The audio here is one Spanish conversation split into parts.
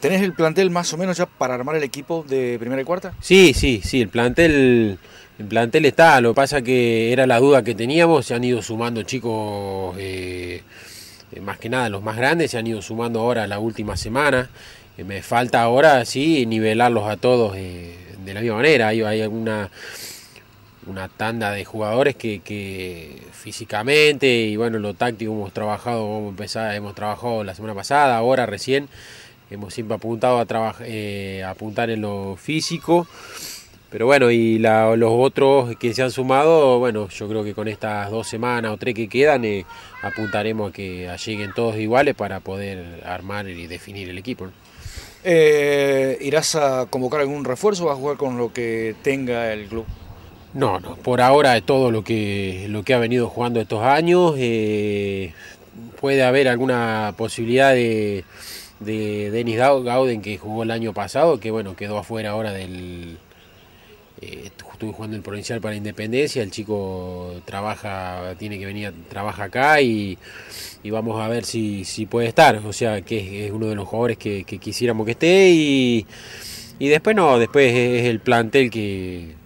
¿Tenés el plantel más o menos ya para armar el equipo de primera y cuarta? Sí, sí, sí, el plantel, el plantel está, lo que pasa que era la duda que teníamos, se han ido sumando chicos, eh, eh, más que nada los más grandes, se han ido sumando ahora la última semana, eh, me falta ahora sí nivelarlos a todos de la misma manera, hay, hay alguna una tanda de jugadores que, físicamente y bueno lo táctico hemos trabajado hemos empezado hemos trabajado la semana pasada ahora recién hemos siempre apuntado a, trabajar, eh, apuntar en lo físico. Pero bueno, y los otros que se han sumado, bueno, yo creo que con estas dos semanas o tres que quedan, eh, apuntaremos a que lleguen todos iguales para poder armar y definir el equipo. Eh, ¿Irás a convocar algún refuerzo o vas a jugar con lo que tenga el club? No, no, por ahora es todo lo que, lo que ha venido jugando estos años. puede haber alguna posibilidad de de Denis Gauden que jugó el año pasado, que bueno, quedó afuera ahora del... Eh, estuve jugando el provincial para Independencia, el chico trabaja, tiene que venir, trabaja acá y, vamos a ver si, puede estar, o sea, que es, uno de los jugadores que, quisiéramos que esté y, después no, después es el plantel que,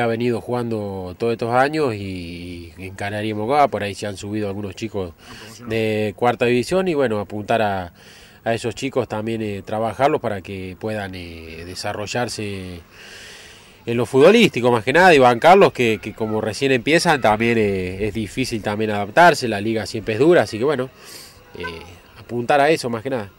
ha venido jugando todos estos años y, en Canarias por ahí se han subido algunos chicos ah, de cuarta división y bueno, apuntar a a esos chicos también eh, trabajarlos para que puedan eh, desarrollarse en lo futbolístico más que nada y bancarlos que, como recién empiezan también eh, es difícil también adaptarse, la liga siempre es dura, así que bueno, apuntar a eso más que nada.